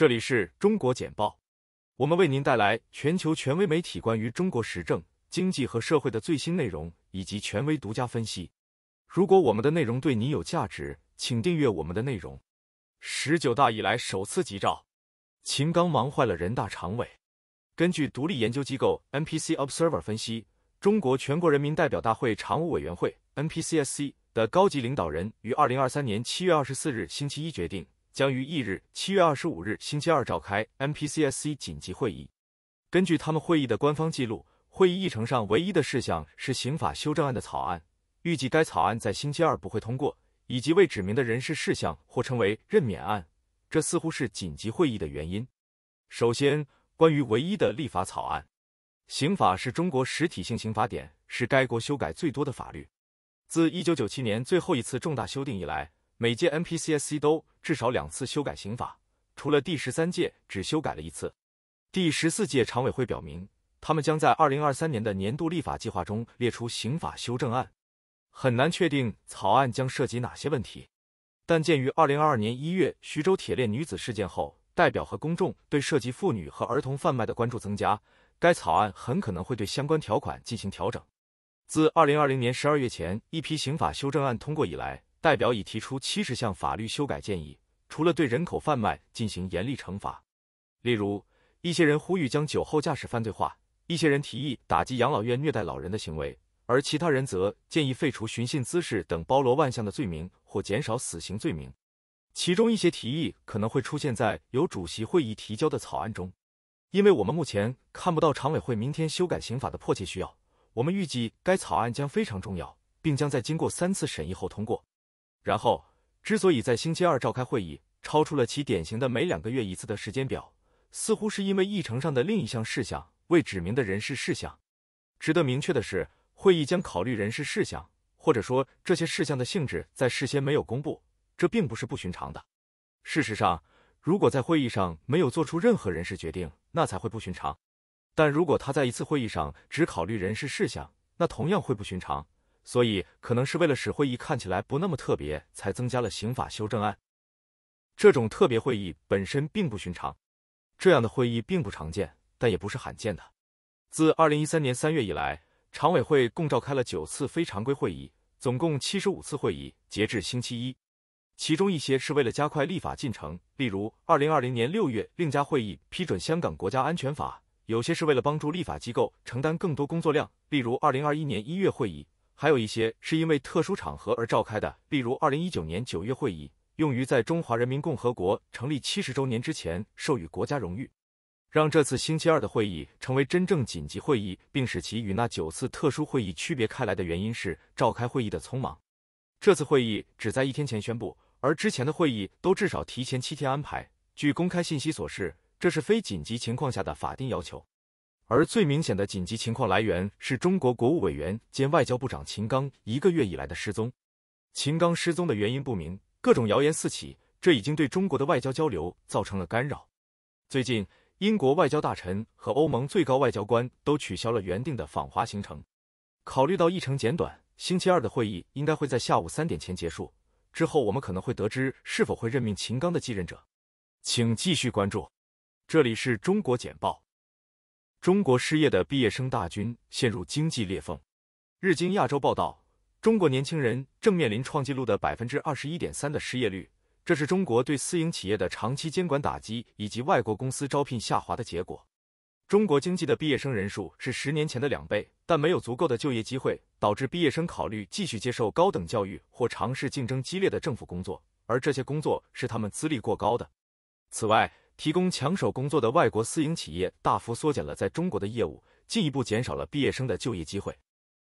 这里是中国简报，我们为您带来全球权威媒体关于中国时政、经济和社会的最新内容以及权威独家分析。如果我们的内容对你有价值，请订阅我们的内容。十九大以来首次急召，秦刚忙坏了人大常委。根据独立研究机构 NPC Observer 分析，中国全国人民代表大会常务委员会 NPCSC 的高级领导人于二零二三年七月二十四日星期一决定。将于翌日，七月二十五日星期二召开 MPCSC 紧急会议。根据他们会议的官方记录，会议议程上唯一的事项是刑法修正案的草案，预计该草案在星期二不会通过，以及未指明的人事事项，或称为任免案。这似乎是紧急会议的原因。首先，关于唯一的立法草案，刑法是中国实体性刑法典，是该国修改最多的法律。自一九九七年最后一次重大修订以来。每届 NPCSC 都至少两次修改刑法，除了第十三届只修改了一次。第十四届常委会表明，他们将在2023年的年度立法计划中列出刑法修正案。很难确定草案将涉及哪些问题，但鉴于2022年1月徐州铁链女子事件后，代表和公众对涉及妇女和儿童贩卖的关注增加，该草案很可能会对相关条款进行调整。自2020年12月前一批刑法修正案通过以来。代表已提出七十项法律修改建议，除了对人口贩卖进行严厉惩罚，例如一些人呼吁将酒后驾驶犯罪化，一些人提议打击养老院虐待老人的行为，而其他人则建议废除寻衅滋事等包罗万象的罪名或减少死刑罪名。其中一些提议可能会出现在由主席会议提交的草案中，因为我们目前看不到常委会明天修改刑法的迫切需要。我们预计该草案将非常重要，并将在经过三次审议后通过。然后，之所以在星期二召开会议，超出了其典型的每两个月一次的时间表，似乎是因为议程上的另一项事项——未指明的人事事项。值得明确的是，会议将考虑人事事项，或者说这些事项的性质在事先没有公布。这并不是不寻常的。事实上，如果在会议上没有做出任何人事决定，那才会不寻常。但如果他在一次会议上只考虑人事事项，那同样会不寻常。所以，可能是为了使会议看起来不那么特别，才增加了刑法修正案。这种特别会议本身并不寻常，这样的会议并不常见，但也不是罕见的。自二零一三年三月以来，常委会共召开了九次非常规会议，总共七十五次会议。截至星期一，其中一些是为了加快立法进程，例如二零二零年六月另加会议批准香港国家安全法；有些是为了帮助立法机构承担更多工作量，例如二零二一年一月会议。还有一些是因为特殊场合而召开的，例如二零一九年九月会议，用于在中华人民共和国成立七十周年之前授予国家荣誉。让这次星期二的会议成为真正紧急会议，并使其与那九次特殊会议区别开来的原因是召开会议的匆忙。这次会议只在一天前宣布，而之前的会议都至少提前七天安排。据公开信息所示，这是非紧急情况下的法定要求。而最明显的紧急情况来源是中国国务委员兼外交部长秦刚一个月以来的失踪。秦刚失踪的原因不明，各种谣言四起，这已经对中国的外交交流造成了干扰。最近，英国外交大臣和欧盟最高外交官都取消了原定的访华行程。考虑到议程简短，星期二的会议应该会在下午三点前结束。之后，我们可能会得知是否会任命秦刚的继任者。请继续关注。这里是中国简报。中国失业的毕业生大军陷入经济裂缝。日经亚洲报道，中国年轻人正面临创纪录的百分之二十一点三的失业率，这是中国对私营企业的长期监管打击以及外国公司招聘下滑的结果。中国经济的毕业生人数是十年前的两倍，但没有足够的就业机会，导致毕业生考虑继续接受高等教育或尝试竞争激烈的政府工作，而这些工作是他们资历过高的。此外，提供抢手工作的外国私营企业大幅缩减了在中国的业务，进一步减少了毕业生的就业机会。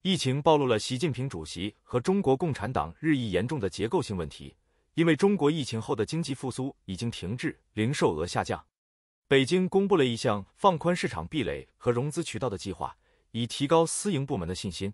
疫情暴露了习近平主席和中国共产党日益严重的结构性问题，因为中国疫情后的经济复苏已经停滞，零售额下降。北京公布了一项放宽市场壁垒和融资渠道的计划，以提高私营部门的信心。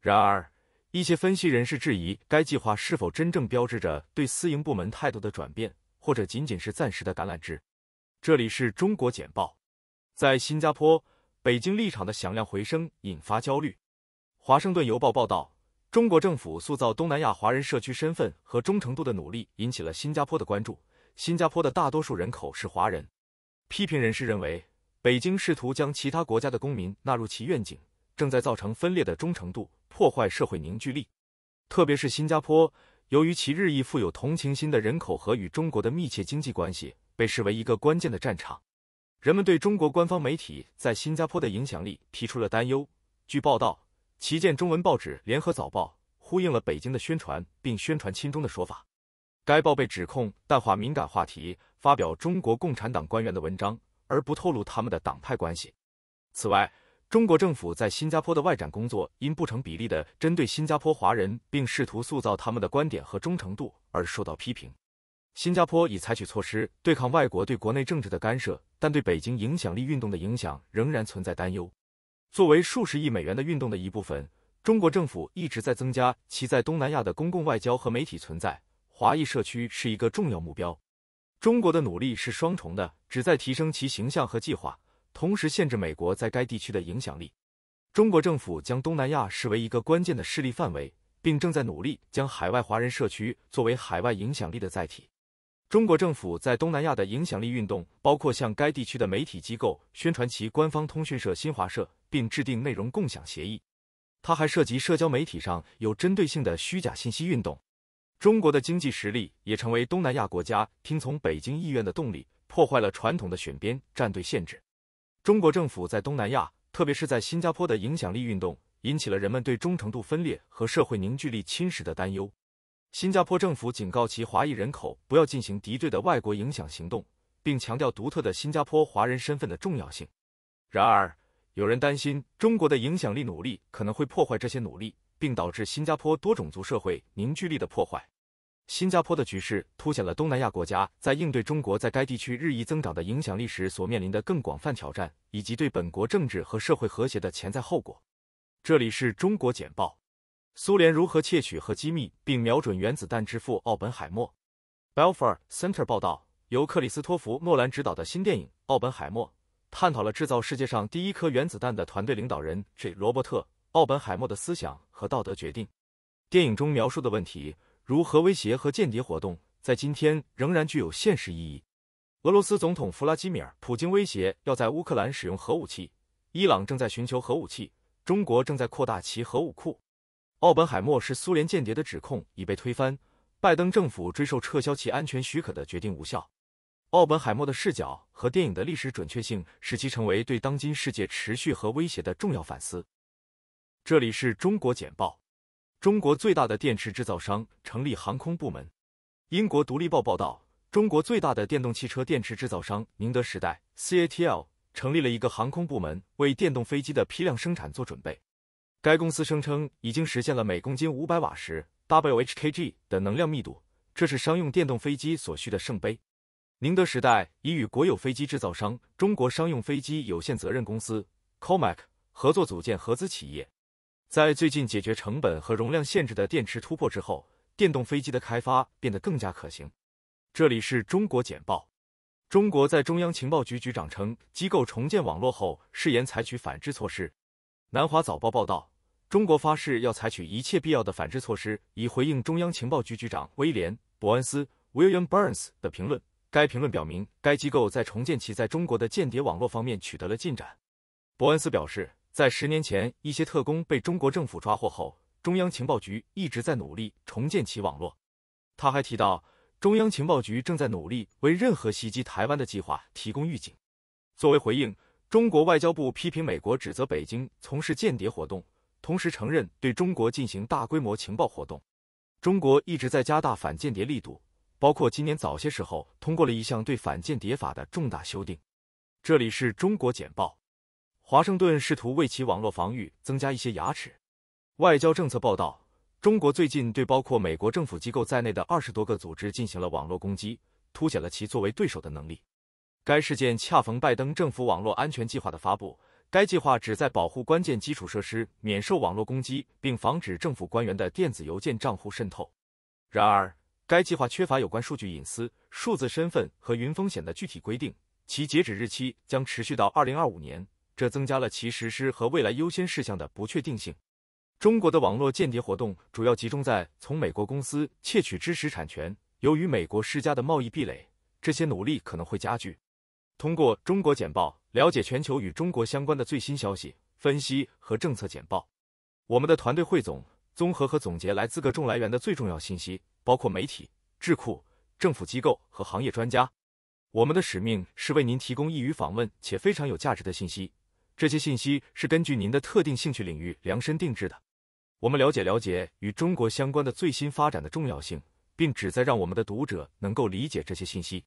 然而，一些分析人士质疑该计划是否真正标志着对私营部门态度的转变，或者仅仅是暂时的橄榄枝。这里是中国简报。在新加坡，北京立场的响亮回声引发焦虑。华盛顿邮报报道，中国政府塑造东南亚华人社区身份和忠诚度的努力引起了新加坡的关注。新加坡的大多数人口是华人。批评人士认为，北京试图将其他国家的公民纳入其愿景，正在造成分裂的忠诚度，破坏社会凝聚力。特别是新加坡，由于其日益富有同情心的人口和与中国的密切经济关系。被视为一个关键的战场，人们对中国官方媒体在新加坡的影响力提出了担忧。据报道，旗舰中文报纸《联合早报》呼应了北京的宣传，并宣传亲中的说法。该报被指控淡化敏感话题，发表中国共产党官员的文章而不透露他们的党派关系。此外，中国政府在新加坡的外展工作因不成比例的针对新加坡华人，并试图塑造他们的观点和忠诚度而受到批评。新加坡已采取措施对抗外国对国内政治的干涉，但对北京影响力运动的影响仍然存在担忧。作为数十亿美元的运动的一部分，中国政府一直在增加其在东南亚的公共外交和媒体存在。华裔社区是一个重要目标。中国的努力是双重的，旨在提升其形象和计划，同时限制美国在该地区的影响力。中国政府将东南亚视为一个关键的势力范围，并正在努力将海外华人社区作为海外影响力的载体。中国政府在东南亚的影响力运动包括向该地区的媒体机构宣传其官方通讯社新华社，并制定内容共享协议。它还涉及社交媒体上有针对性的虚假信息运动。中国的经济实力也成为东南亚国家听从北京意愿的动力，破坏了传统的选边站队限制。中国政府在东南亚，特别是在新加坡的影响力运动，引起了人们对忠诚度分裂和社会凝聚力侵蚀的担忧。新加坡政府警告其华裔人口不要进行敌对的外国影响行动，并强调独特的新加坡华人身份的重要性。然而，有人担心中国的影响力努力可能会破坏这些努力，并导致新加坡多种族社会凝聚力的破坏。新加坡的局势凸显了东南亚国家在应对中国在该地区日益增长的影响力时所面临的更广泛挑战，以及对本国政治和社会和谐的潜在后果。这里是中国简报。苏联如何窃取核机密，并瞄准原子弹之父奥本海默？Belfer Center 报道，由克里斯托弗·诺兰执导的新电影《奥本海默》探讨了制造世界上第一颗原子弹的团队领导人 J· 罗伯特·奥本海默的思想和道德决定。电影中描述的问题，如核威胁和间谍活动，在今天仍然具有现实意义。俄罗斯总统弗拉基米尔·普京威胁要在乌克兰使用核武器；伊朗正在寻求核武器；中国正在扩大其核武库。奥本海默是苏联间谍的指控已被推翻，拜登政府追授撤销其安全许可的决定无效。奥本海默的视角和电影的历史准确性，使其成为对当今世界持续和威胁的重要反思。这里是中国简报：中国最大的电池制造商成立航空部门。英国《独立报》报道，中国最大的电动汽车电池制造商宁德时代 （CATL） 成立了一个航空部门，为电动飞机的批量生产做准备。该公司声称已经实现了每公斤五百瓦时 （Wh/kg） 的能量密度，这是商用电动飞机所需的圣杯。宁德时代已与国有飞机制造商中国商用飞机有限责任公司 （COMAC） 合作组建合资企业。在最近解决成本和容量限制的电池突破之后，电动飞机的开发变得更加可行。这里是中国简报：中国在中央情报局局长称机构重建网络后，誓言采取反制措施。南华早报报道。中国发誓要采取一切必要的反制措施，以回应中央情报局局长威廉·伯恩斯 （William Burns） 的评论。该评论表明，该机构在重建其在中国的间谍网络方面取得了进展。伯恩斯表示，在十年前，一些特工被中国政府抓获后，中央情报局一直在努力重建其网络。他还提到，中央情报局正在努力为任何袭击台湾的计划提供预警。作为回应，中国外交部批评美国指责北京从事间谍活动。同时承认对中国进行大规模情报活动。中国一直在加大反间谍力度，包括今年早些时候通过了一项对反间谍法的重大修订。这里是中国简报。华盛顿试图为其网络防御增加一些牙齿。外交政策报道，中国最近对包括美国政府机构在内的二十多个组织进行了网络攻击，凸显了其作为对手的能力。该事件恰逢拜登政府网络安全计划的发布。该计划旨在保护关键基础设施免受网络攻击，并防止政府官员的电子邮件账户渗透。然而，该计划缺乏有关数据隐私、数字身份和云风险的具体规定，其截止日期将持续到二零二五年，这增加了其实施和未来优先事项的不确定性。中国的网络间谍活动主要集中在从美国公司窃取知识产权。由于美国施加的贸易壁垒，这些努力可能会加剧。通过中国简报了解全球与中国相关的最新消息、分析和政策简报。我们的团队汇总、综合和总结来自各种来源的最重要信息，包括媒体、智库、政府机构和行业专家。我们的使命是为您提供易于访问且非常有价值的信息，这些信息是根据您的特定兴趣领域量身定制的。我们了解了解与中国相关的最新发展的重要性，并旨在让我们的读者能够理解这些信息。